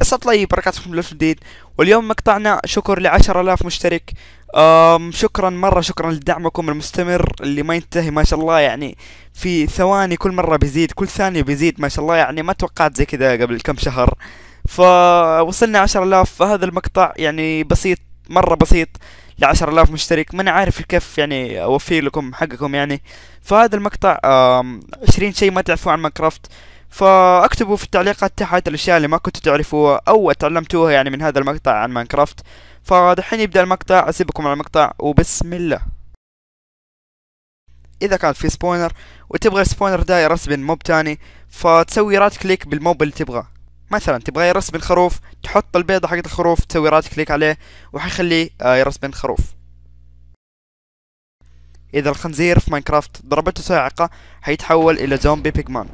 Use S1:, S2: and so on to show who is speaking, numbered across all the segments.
S1: مساء وبركاته بركاتكم بالالف جديد واليوم مقطعنا شكر لعشر الاف مشترك أم شكرا مرة شكرا لدعمكم المستمر اللي ما ينتهي ما شاء الله يعني في ثواني كل مرة بيزيد كل ثانية بيزيد ما شاء الله يعني ما توقعت زي كذا قبل كم شهر فوصلنا عشر الاف فهذا المقطع يعني بسيط مرة بسيط لعشر الاف مشترك ما انا عارف كيف يعني اوفر لكم حقكم يعني فهذا المقطع عشرين شيء ما تعرفوه عن ماكرافت فاكتبوا في التعليقات تحت الاشياء اللي ما كنتوا تعرفوها او تعلمتوها يعني من هذا المقطع عن ماينكرافت فدحين يبدا المقطع اسيبكم على المقطع وبسم الله اذا كان في سبونر وتبغى السبونر ده يرسبن موب تاني فتسوي رايت كليك بالموب اللي تبغاه مثلا تبغى يرسبن خروف تحط البيضة حقت الخروف تسوي رايت كليك عليه وحيخليه آه، يرسبن خروف اذا الخنزير في ماينكرافت ضربته صاعقة حيتحول الى زومبي بيجمان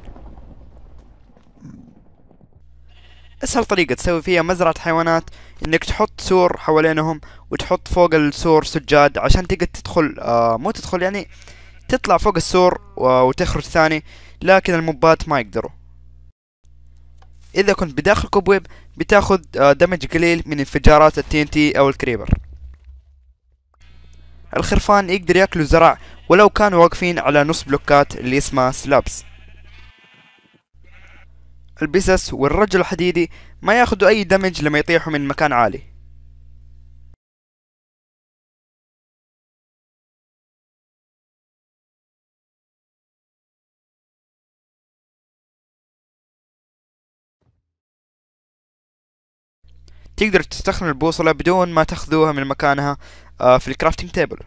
S1: اسهل طريقة تسوي فيها مزرعة حيوانات انك تحط سور حوالينهم وتحط فوق السور سجاد عشان تقدر تدخل آه مو تدخل يعني تطلع فوق السور وتخرج ثاني لكن الموبات ما يقدروا اذا كنت بداخل كوبويب بتاخذ آه دمج قليل من انفجارات التين تي او الكريبر الخرفان يقدر ياكلوا زرع ولو كانوا واقفين على نص بلوكات اللي اسمها سلابس البسس والرجل الحديدي ما ياخذوا أي دمج لما يطيحوا من مكان عالي تقدر تستخدم البوصلة بدون ما تاخذوها من مكانها آه، في الكرافتنج تيبل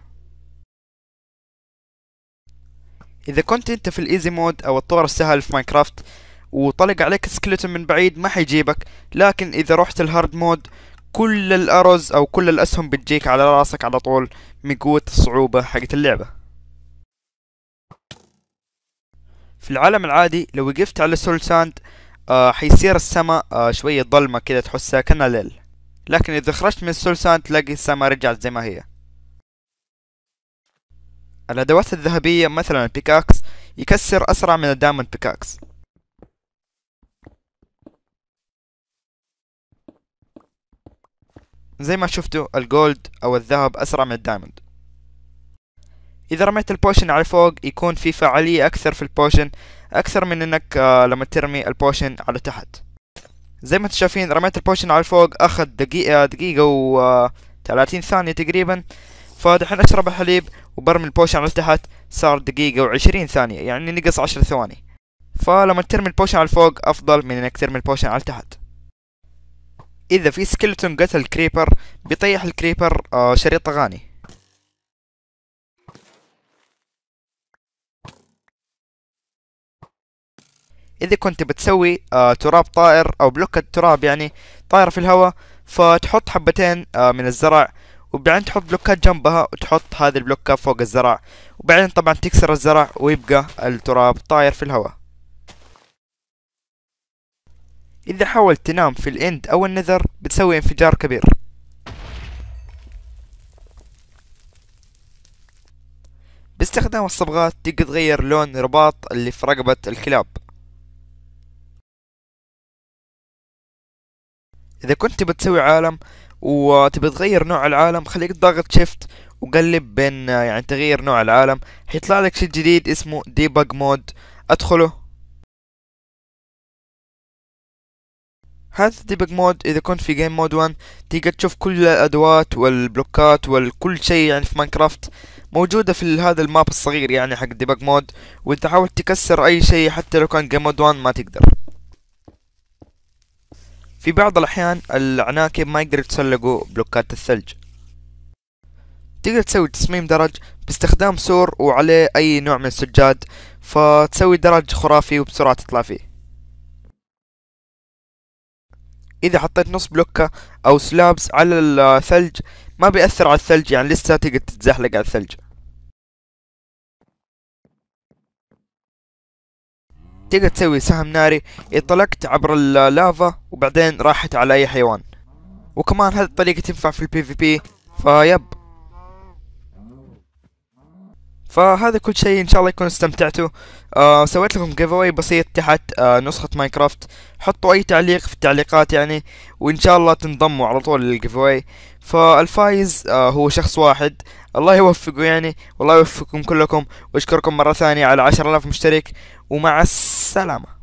S1: إذا كنت أنت في الإيزي مود أو الطور السهل في ماينكرافت وطلق عليك سكلتون من بعيد ما حيجيبك لكن اذا رحت الهارد مود كل الارز او كل الاسهم بتجيك على راسك على طول من قوة الصعوبة حقت اللعبة في العالم العادي لو وقفت على سول ساند آه حيصير السماء آه شوية ظلمة كذا تحسها كأنها ليل لكن إذا خرجت من السول ساند تلاقي السماء رجعت زي ما هي الأدوات الذهبية مثلا البيكاكس يكسر أسرع من الدايموند بيكاكس زي ما شفتوا الجولد أو الذهب أسرع من الدايموند إذا رميت البوشن على فوق يكون في فعالية أكثر في البوشن أكثر من إنك آه، لما ترمي البوشن على تحت زي ما تشافين شايفين رميت البوشن على فوق أخذ دقيقة دقيقة و 30 آه، ثانية تقريبا فدحين أشرب الحليب وبرمي البوشن على تحت صار دقيقة وعشرين ثانية يعني نقص عشر ثواني فلما ترمي البوشن على فوق أفضل من إنك ترمي البوشن على تحت اذا في سكلتون قتل كريبر بيطيح الكريبر آه، شريط اغاني اذا كنت بتسوي آه، تراب طائر او بلوك التراب يعني طائر في الهواء فتحط حبتين آه، من الزرع وبعدين تحط بلوكات جنبها وتحط هذه البلوكات فوق الزرع وبعدين طبعا تكسر الزرع ويبقى التراب طاير في الهواء إذا حاولت تنام في الإند أو النذر بتسوي انفجار كبير باستخدام الصبغات تقدر تغير لون رباط اللي في رقبة الكلاب إذا كنت بتسوي عالم وتبي تغير نوع العالم خليك ضغط شيفت وقلب بين يعني تغير نوع العالم حيطلع لك شيء جديد اسمه ديبج مود ادخله هذا ديبج مود اذا كنت في جيم مود 1 تقدر تشوف كل الادوات والبلوكات والكل شيء يعني في ماينكرافت موجودة في هذا الماب الصغير يعني حق ديبج مود واذا حاولت تكسر اي شيء حتى لو كان جيم مود 1 ما تقدر في بعض الأحيان العناكب ما يقدر يتسلقوا بلوكات الثلج تقدر تسوي تصميم درج باستخدام سور وعليه أي نوع من السجاد فتسوي درج خرافي وبسرعة تطلع فيه اذا حطيت نص بلوكة او سلابس على الثلج ما بيأثر على الثلج يعني لسه تقدر تتزحلق على الثلج تقدر تسوي سهم ناري اطلقت عبر اللافا وبعدين راحت على اي حيوان وكمان هذه الطريقة تنفع في البي في بي فيب فهذا كل شيء ان شاء الله يكون استمتعتوا آه سويت لكم جيف اواي بسيط تحت آه نسخه ماينكرافت حطوا اي تعليق في التعليقات يعني وان شاء الله تنضموا على طول للجيف اواي فالفايز آه هو شخص واحد الله يوفقه يعني والله يوفقكم كلكم واشكركم مره ثانيه على 10000 مشترك ومع السلامه